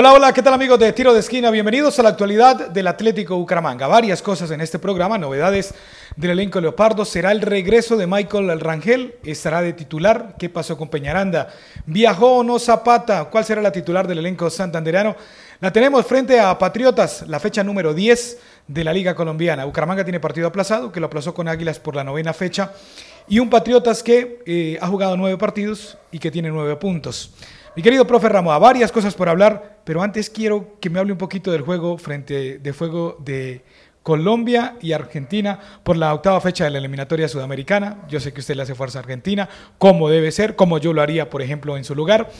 Hola, hola, ¿qué tal amigos de Tiro de Esquina? Bienvenidos a la actualidad del Atlético Bucaramanga. Varias cosas en este programa, novedades del elenco Leopardo. Será el regreso de Michael Rangel, estará de titular. ¿Qué pasó con Peñaranda? ¿Viajó o no Zapata? ¿Cuál será la titular del elenco Santanderano La tenemos frente a Patriotas, la fecha número 10 de la Liga Colombiana. Bucaramanga tiene partido aplazado, que lo aplazó con Águilas por la novena fecha. Y un Patriotas que eh, ha jugado nueve partidos y que tiene nueve puntos. Mi querido profe Ramos, a varias cosas por hablar, pero antes quiero que me hable un poquito del juego frente de fuego de Colombia y Argentina por la octava fecha de la eliminatoria sudamericana. Yo sé que usted le hace fuerza a Argentina, como debe ser, como yo lo haría, por ejemplo, en su lugar.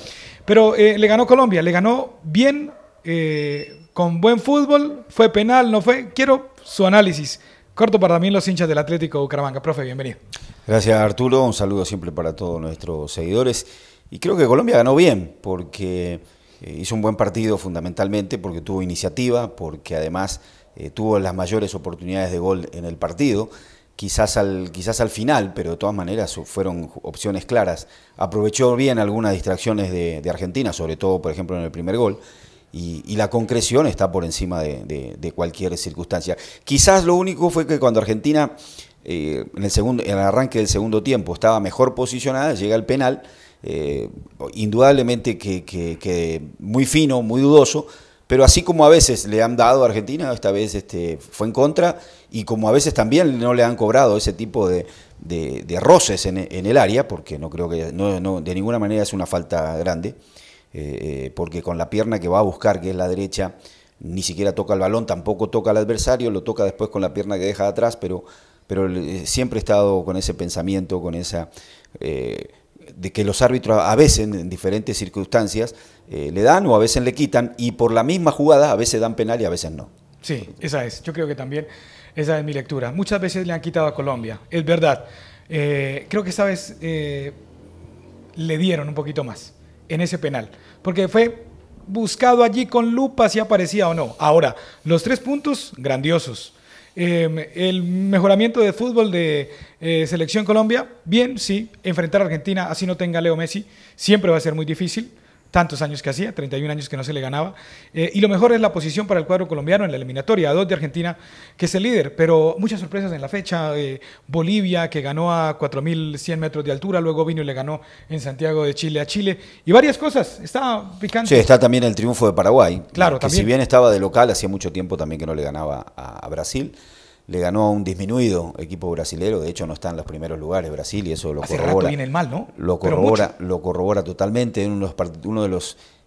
Pero eh, le ganó Colombia, le ganó bien, eh, con buen fútbol, fue penal, no fue. Quiero su análisis corto para también los hinchas del Atlético Bucaramanga. Profe, bienvenido. Gracias Arturo, un saludo siempre para todos nuestros seguidores. Y creo que Colombia ganó bien, porque eh, hizo un buen partido fundamentalmente, porque tuvo iniciativa, porque además eh, tuvo las mayores oportunidades de gol en el partido. Quizás al, quizás al final, pero de todas maneras fueron opciones claras. Aprovechó bien algunas distracciones de, Argentina, sobre todo, por ejemplo, en el primer gol. Y, la concreción está por encima de, cualquier circunstancia. Quizás lo único fue que cuando Argentina, eh, en, el segundo, en el arranque del segundo tiempo, estaba mejor posicionada, llega el penal eh, indudablemente que, muy fino, muy dudoso, pero así como a veces le han dado a Argentina, esta vez este, fue en contra, y como a veces también no le han cobrado ese tipo de, roces en, el área, porque no creo que de ninguna manera es una falta grande, eh, eh, porque con la pierna que va a buscar, que es la derecha, ni siquiera toca el balón, tampoco toca al adversario, lo toca después con la pierna que deja atrás, pero, pero siempre he estado con ese pensamiento, con esa... Eh, de que los árbitros a veces, en diferentes circunstancias, eh, le dan o a veces le quitan, y por la misma jugada a veces dan penal y a veces no. Sí, esa es. Yo creo que también esa es mi lectura. Muchas veces le han quitado a Colombia, es verdad. Eh, creo que esta vez eh, le dieron un poquito más en ese penal, porque fue buscado allí con lupa si aparecía o no. Ahora, los tres puntos, grandiosos. Em, el mejoramiento de fútbol de eh, Selección Colombia, bien, sí, enfrentar a Argentina, así no tenga Leo Messi, siempre va a ser muy difícil tantos años que hacía, 31 años que no se le ganaba. Eh, y lo mejor es la posición para el cuadro colombiano en la eliminatoria, a dos de Argentina, que es el líder, pero muchas sorpresas en la fecha. Eh, Bolivia, que ganó a 4.100 metros de altura, luego vino y le ganó en Santiago de Chile a Chile, y varias cosas. Está picante. Sí, está también el triunfo de Paraguay, claro, que si bien estaba de local, hacía mucho tiempo también que no le ganaba a Brasil le ganó a un disminuido equipo brasilero, de hecho no está en los primeros lugares Brasil y eso lo corrobora. el mal, ¿no? Lo corrobora, lo corrobora totalmente, uno de los, uno eh,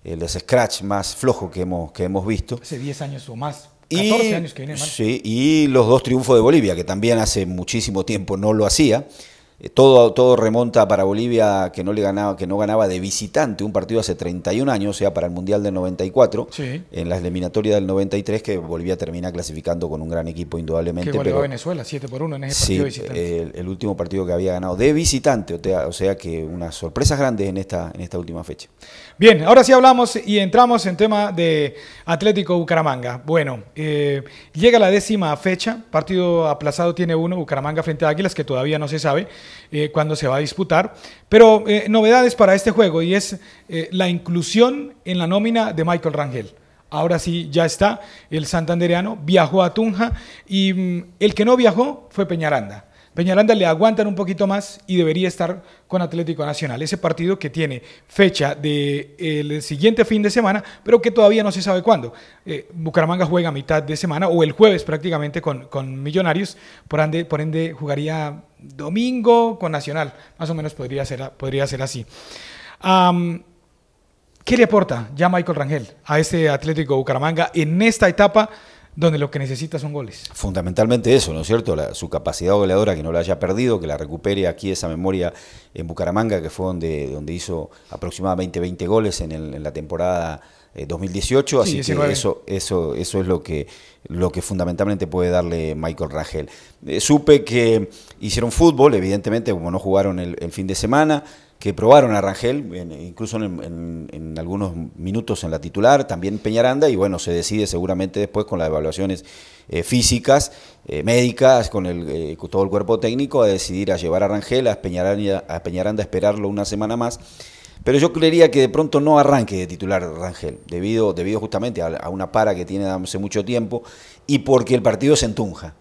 de los, scratch más flojos que hemos, que hemos visto. Hace 10 años o más. años que viene Sí, y los dos triunfos de Bolivia, que también hace muchísimo tiempo no lo hacía. Eh, todo, todo, remonta para Bolivia que no le ganaba, que no ganaba de visitante un partido hace 31 años, o sea, para el Mundial del 94, en la eliminatoria del 93, que Bolivia termina clasificando con un gran equipo, indudablemente. Que pero, a Venezuela, 7 por 1 en ese partido visitante. El, último partido que había ganado de visitante, o sea, que unas sorpresas grandes en esta, en esta última fecha. Bien, ahora sí hablamos y entramos en tema de Atlético Bucaramanga. Bueno, eh, llega la décima fecha, partido aplazado tiene uno, Bucaramanga frente a Águilas, que todavía no se sabe. Eh, cuando se va a disputar. Pero eh, novedades para este juego y es eh, la inclusión en la nómina de Michael Rangel. Ahora sí, ya está. El santandereano viajó a Tunja y mm, el que no viajó fue Peñaranda. Peñaranda le aguantan un poquito más y debería estar con Atlético Nacional. Ese partido que tiene fecha del el siguiente fin de semana, pero que todavía no se sabe cuándo. Bucaramanga juega a mitad de semana o el jueves prácticamente con, Millonarios, por ende, por ende jugaría domingo con Nacional. Más o menos podría ser, podría ser así. ¿Qué le aporta ya Michael Rangel a este Atlético Bucaramanga en esta etapa donde lo que necesita son goles? Fundamentalmente eso, ¿no es cierto? su capacidad goleadora, que no la haya perdido, que la recupere aquí esa memoria en Bucaramanga, que fue donde, donde hizo aproximadamente 20 goles en, en la temporada 2018, eh, así que eso, eso, eso es lo que, lo que fundamentalmente puede darle Michael Rangel. Eh, supe que hicieron fútbol, evidentemente, como no jugaron el, fin de semana, que probaron a Rangel, incluso en, algunos minutos en la titular, también Peñaranda, y bueno, se decide seguramente después con las evaluaciones eh, físicas, médicas, con el, todo el cuerpo técnico, a decidir a llevar a Rangel, a Peñaranda, a Peñaranda a esperarlo una semana más pero yo creería que de pronto no arranque de titular Rangel, debido, debido justamente a, una para que tiene hace mucho tiempo y porque el partido se entunja.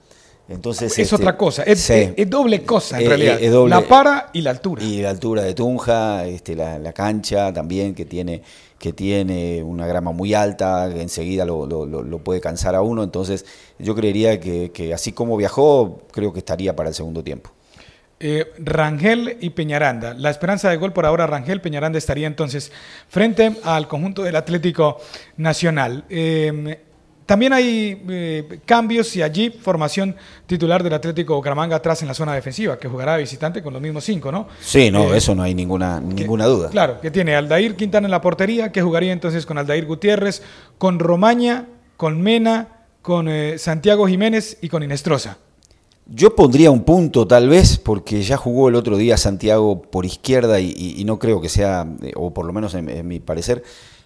Entonces, es otra este, cosa, es, doble cosa en realidad. la para y la altura. Y la altura de Tunja, este, la, la, cancha también que tiene, que tiene una grama muy alta, que enseguida lo, lo, lo puede cansar a uno. Entonces yo creería que, que así como viajó, creo que estaría para el segundo tiempo. Eh, Rangel y Peñaranda. La esperanza de gol por ahora, Rangel Peñaranda estaría entonces frente al conjunto del Atlético Nacional. Em, también hay eh, cambios y allí formación titular del Atlético Bucaramanga atrás en la zona defensiva, que jugará visitante con los mismos cinco, ¿no? Sí, no, eh, eso no hay ninguna, ninguna duda. Claro, que tiene Aldair Quintana en la portería, que jugaría entonces con Aldair Gutiérrez, con Romaña, con Mena, con Santiago Jiménez y con Inestrosa. Yo pondría un punto tal vez, porque ya jugó el otro día Santiago por izquierda y, no creo que sea, eh, o por lo menos en, mi parecer,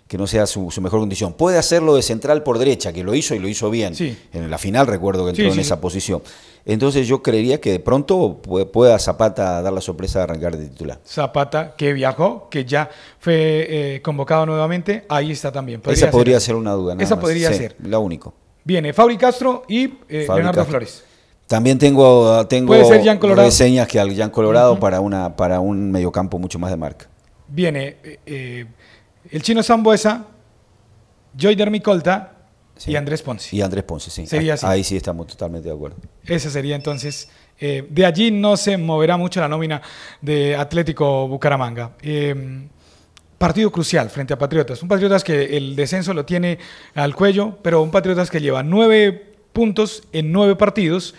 que no sea su, mejor condición. Puede hacerlo de central por derecha, que lo hizo y lo hizo bien. En la final recuerdo que entró en esa posición. Entonces yo creería que de pronto pueda Zapata dar la sorpresa de arrancar de titular. Zapata, que viajó, que ya fue eh, convocado nuevamente, ahí está también. esa podría ser, una duda. esa podría ser. La único. Viene Fabri Castro y eh, Leonardo Flores. También tengo, tengo reseñas que al Gian Colorado para, una, para un mediocampo mucho más de marca. Viene eh, eh, el chino Zambuesa, Joyder Micolta y Andrés Ponce. Y Andrés Ponce, sí. Ahí sí estamos totalmente de acuerdo. Ese sería entonces. Eh, de allí no se moverá mucho la nómina de Atlético Bucaramanga em, partido crucial frente a Patriotas. Un Patriotas que el descenso lo tiene al cuello, pero un Patriotas que lleva nueve puntos en nueve partidos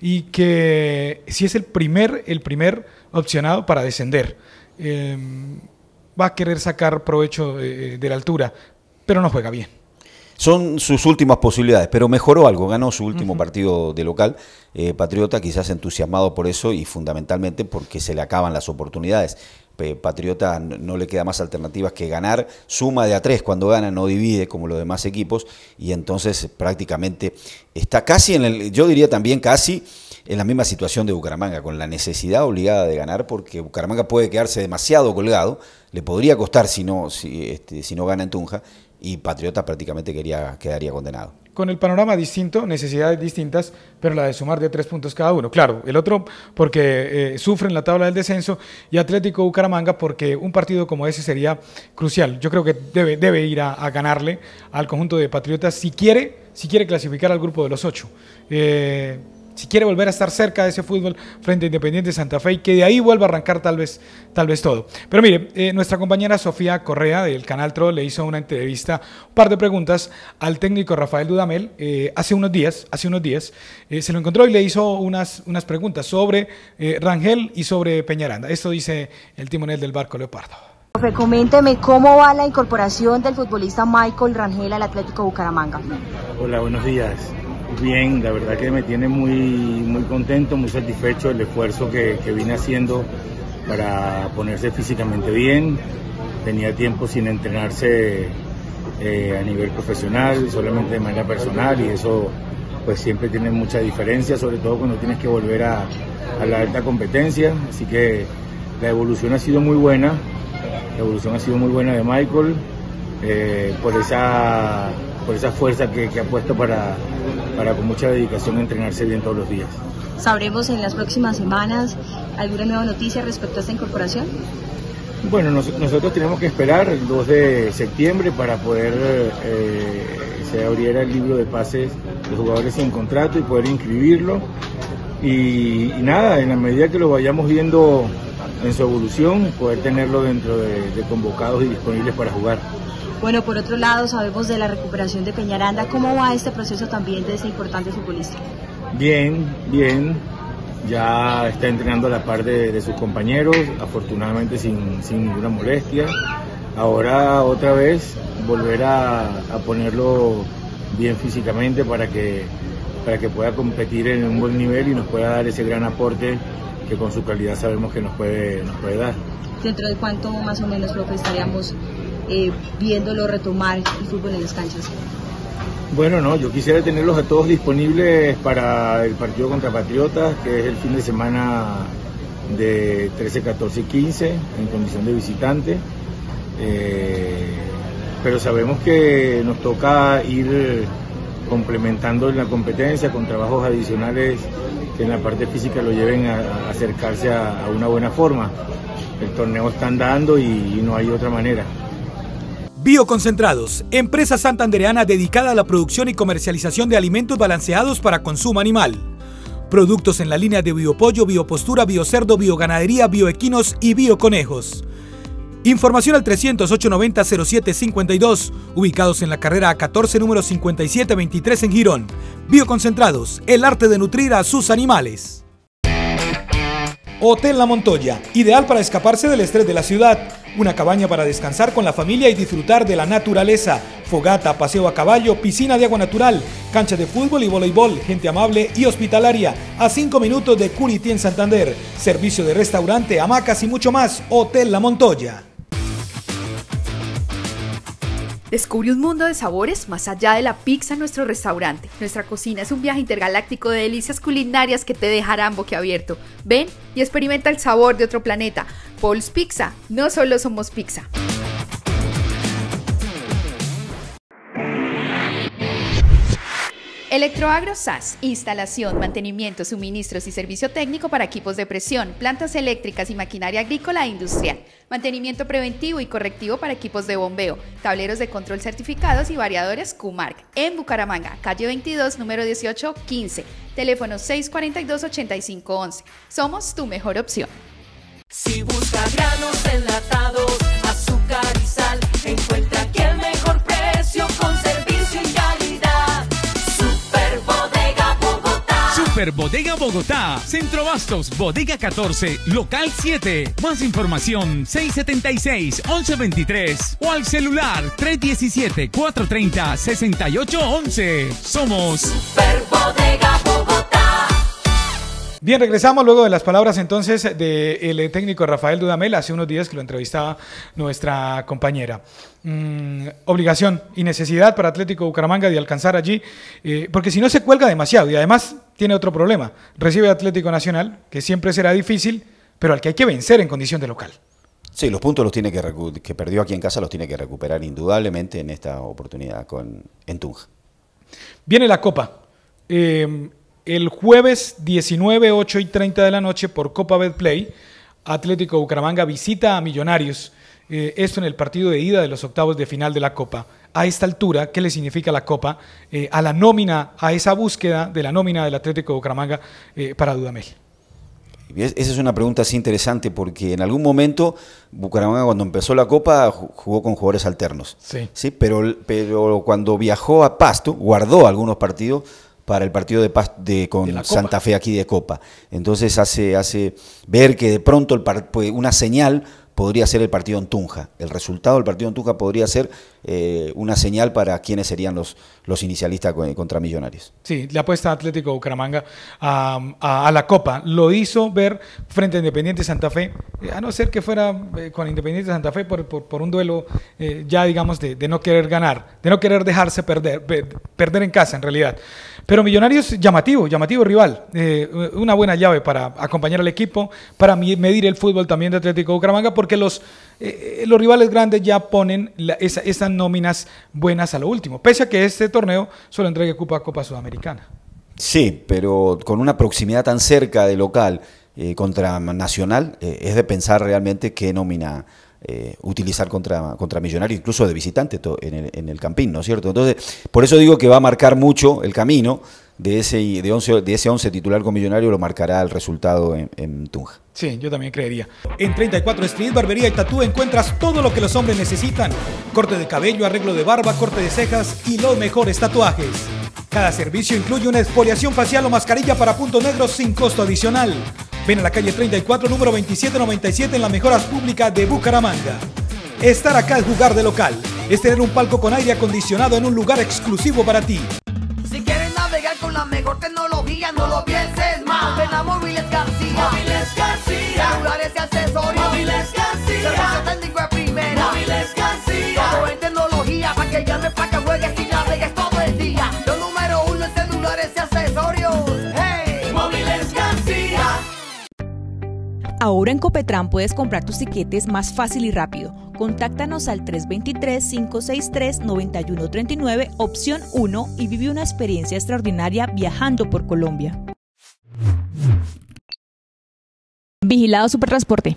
y que si es el primer, el primer opcionado para descender. Em, va a querer sacar provecho eh, eh, de, la altura, pero no juega bien son sus últimas posibilidades, pero mejoró algo, ganó su último partido de local, eh, Patriota, quizás entusiasmado por eso y fundamentalmente porque se le acaban las oportunidades. Patriota no le queda más alternativas que ganar, suma de a tres cuando gana, no divide como los demás equipos, y entonces prácticamente está casi en el, yo diría también casi en la misma situación de Bucaramanga, con la necesidad obligada de ganar, porque Bucaramanga puede quedarse demasiado colgado, le podría costar si no, si, este, si no gana en Tunja, y Patriota prácticamente quería, quedaría condenado. Con el panorama distinto, necesidades distintas, pero la de sumar de tres puntos cada uno. Claro, el otro porque eh, sufre en la tabla del descenso y Atlético Bucaramanga porque un partido como ese sería crucial. Yo creo que debe, ir a, ganarle al conjunto de Patriotas si quiere, si quiere clasificar al grupo de los ocho. Eh, si quiere volver a estar cerca de ese fútbol frente a Independiente Santa Fe y que de ahí vuelva a arrancar tal vez, tal vez todo. Pero mire, eh, nuestra compañera Sofía Correa del Canal Tro le hizo una entrevista, un par de preguntas al técnico Rafael Dudamel eh, hace unos días, hace unos días, eh, se lo encontró y le hizo unas, preguntas sobre Rangel y sobre Peñaranda. Esto dice el timonel del barco Leopardo. Profe, coménteme cómo va la incorporación del futbolista Michael Rangel al Atlético Bucaramanga. Hola, buenos días bien, la verdad que me tiene muy, muy contento, muy satisfecho el esfuerzo que, que vine haciendo para ponerse físicamente bien. Tenía tiempo sin entrenarse eh, a nivel profesional, solamente de manera personal y eso pues siempre tiene mucha diferencia, sobre todo cuando tienes que volver a, la alta competencia. Así que la evolución ha sido muy buena, la evolución ha sido muy buena de Michael eh, por esa por esa fuerza que, ha puesto para, para con mucha dedicación entrenarse bien todos los días. ¿Sabremos en las próximas semanas alguna nueva noticia respecto a esta incorporación? Bueno, nosotros tenemos que esperar el 2 de septiembre para poder eh, se abriera el libro de pases de jugadores en contrato y poder inscribirlo. Y, nada, en la medida que lo vayamos viendo en su evolución, poder tenerlo dentro de convocados y disponibles para jugar. Bueno, por otro lado, sabemos de la recuperación de Peñaranda. ¿Cómo va este proceso también de ese importante futbolista? Bien, bien. Ya está entrenando a la par de, sus compañeros, afortunadamente sin, ninguna molestia. Ahora otra vez volver a, ponerlo bien físicamente para que para que pueda competir en un buen nivel y nos pueda dar ese gran aporte que con su calidad sabemos que nos puede, nos puede dar. ¿Dentro de cuánto más o menos lo que estaríamos eh, viéndolo retomar el fútbol en las canchas? Bueno, no, yo quisiera tenerlos a todos disponibles para el partido contra Patriotas, que es el fin de semana de 13, 14 y 15 en condición de visitante. Eh, pero sabemos que nos toca ir complementando en la competencia con trabajos adicionales que en la parte física lo lleven a, acercarse a, una buena forma. El torneo está andando y no hay otra manera. Bioconcentrados, empresa santandereana dedicada a la producción y comercialización de alimentos balanceados para consumo animal. Productos en la línea de biopollo, biopostura, biocerdo, bioganadería, bioequinos y bioconejos. Información al 308-90-0752, ubicados en la carrera a 14, número 5723 en Girón. Bioconcentrados, el arte de nutrir a sus animales. Hotel La Montoya, ideal para escaparse del estrés de la ciudad una cabaña para descansar con la familia y disfrutar de la naturaleza. Fogata, paseo a caballo, piscina de agua natural, cancha de fútbol y voleibol, gente amable y hospitalaria. A 5 minutos de Curití en Santander. Servicio de restaurante, hamacas y mucho más. Hotel La Montoya. Descubre un mundo de sabores más allá de la pizza en nuestro restaurante. Nuestra cocina es un viaje intergaláctico de delicias culinarias que te dejarán boquiabierto. Ven y experimenta el sabor de otro planeta. Paul's Pizza, no solo somos pizza. Electroagro SAS, instalación, mantenimiento, suministros y servicio técnico para equipos de presión, plantas eléctricas y maquinaria agrícola e industrial, mantenimiento preventivo y correctivo para equipos de bombeo, tableros de control certificados y variadores QMARC, en Bucaramanga, calle 22, número 1815, teléfono 642-8511. Somos tu mejor opción. Si busca granos en la tabla, Super Bodega Bogotá, Centro Bastos, Bodega 14, Local 7. Más información 676-1123 o al celular 317-430-6811. Somos Super Bodega Bogotá. Bien, regresamos luego de las palabras entonces del técnico Rafael Dudamel, hace unos días que lo entrevistaba nuestra compañera. Mm, obligación y necesidad para Atlético Bucaramanga de alcanzar allí, eh, porque si no se cuelga demasiado y además tiene otro problema. Recibe Atlético Nacional, que siempre será difícil, pero al que hay que vencer en condición de local. Sí, los puntos los tiene que, que perdió aquí en casa los tiene que recuperar indudablemente en esta oportunidad con en Tunja. Viene la Copa. Eh, el jueves 19, 8 y 30 de la noche por Copa Betplay, Atlético Bucaramanga visita a Millonarios. Eh, esto en el partido de ida de los octavos de final de la Copa. A esta altura, ¿qué le significa la Copa eh, a la nómina, a esa búsqueda de la nómina del Atlético de Bucaramanga eh, para Dudamel? Esa es una pregunta así interesante porque en algún momento Bucaramanga cuando empezó la Copa jugó con jugadores alternos. Sí. pero, pero cuando viajó a Pasto, guardó algunos partidos para el partido de, Pasto, con Santa Fe aquí de Copa. Entonces hace, hace ver que de pronto el, pues, una señal podría ser el partido en Tunja. El resultado del partido en Tunja podría ser eh, una señal para quiénes serían los, los inicialistas contra Millonarios. Sí, la apuesta Atlético Bucaramanga a, la Copa lo hizo ver frente a Independiente Santa Fe, eh, a no ser que fuera eh, con Independiente Santa Fe por, un duelo ya digamos de, de, no querer ganar, de no querer dejarse perder, perder en casa en realidad. Pero Millonarios, llamativo, llamativo rival. Eh, una buena llave para acompañar al equipo, para medir el fútbol también de Atlético Bucaramanga, porque los, eh, los rivales grandes ya ponen esas nóminas buenas a lo último, pese a que este torneo solo entregue Copa Copa Sudamericana. Sí, pero con una proximidad tan cerca de local eh, contra Nacional, es de pensar realmente qué nómina eh, utilizar contra, contra Millonarios, incluso de visitante en el, en Campín, ¿no es cierto? Entonces, por eso digo que va a marcar mucho el camino de ese de 11, de 11 titular con Millonario lo marcará el resultado en, Tunja. Sí, yo también creería. En 34 Street, Barbería y Tatú encuentras todo lo que los hombres necesitan. Corte de cabello, arreglo de barba, corte de cejas y los mejores tatuajes. Cada servicio incluye una exfoliación facial o mascarilla para puntos negros sin costo adicional. Ven a la calle 34, número 2797 en las mejoras públicas de Bucaramanga. Estar acá es jugar de local. Es tener un palco con aire acondicionado en un lugar exclusivo para ti. Si quieres navegar con la mejor tecnología, no lo pienses más. móvil Ahora en Copetran puedes comprar tus tiquetes más fácil y rápido. Contáctanos al 323-563-9139, opción 1, y vive una experiencia extraordinaria viajando por Colombia. Vigilado Supertransporte.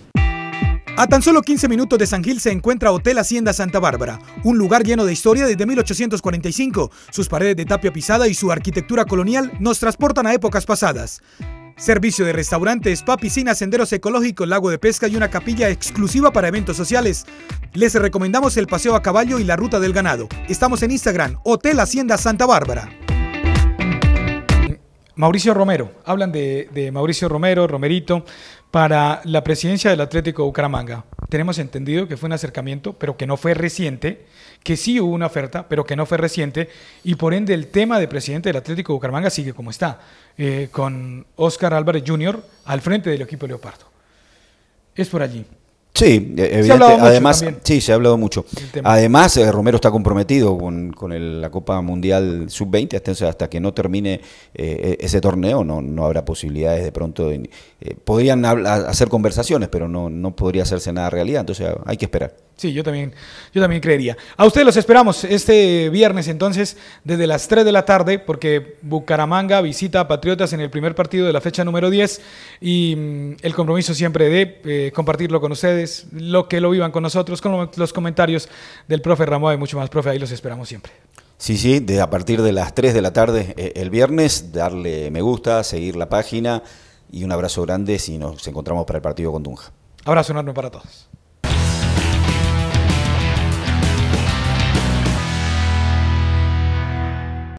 A tan solo 15 minutos de San Gil se encuentra Hotel Hacienda Santa Bárbara, un lugar lleno de historia desde 1845. Sus paredes de tapia pisada y su arquitectura colonial nos transportan a épocas pasadas. Servicio de restaurantes, spa, piscina, senderos ecológicos, lago de pesca y una capilla exclusiva para eventos sociales. Les recomendamos el paseo a caballo y la ruta del ganado. Estamos en Instagram, Hotel Hacienda Santa Bárbara. Mauricio Romero, hablan de, de Mauricio Romero, Romerito, para la presidencia del Atlético Bucaramanga. Tenemos entendido que fue un acercamiento, pero que no fue reciente, que sí hubo una oferta, pero que no fue reciente, y por ende el tema de presidente del Atlético Bucaramanga sigue como está, eh, con Oscar Álvarez Jr. al frente del equipo Leopardo. Es por allí. Sí, e- además, sí, se ha hablado mucho. Además, eh, Romero está comprometido con, la Copa Mundial Sub-20, hasta, hasta, que no termine eh, e- ese torneo no, no habrá posibilidades de pronto. De, eh, podrían hacer conversaciones, pero no, no podría hacerse nada realidad, entonces hay que esperar. Sí, yo también, yo también creería. A ustedes los esperamos este viernes entonces desde las 3 de la tarde porque Bucaramanga visita a Patriotas en el primer partido de la fecha número 10 y mm, el compromiso siempre de eh, compartirlo con ustedes, lo que lo vivan con nosotros, con los comentarios del profe Ramón y mucho más, profe, ahí los esperamos siempre. Sí, sí, de a partir de las 3 de la tarde eh, el viernes, darle me gusta, seguir la página y un abrazo grande si nos encontramos para el partido con Dunja. Abrazo enorme para todos.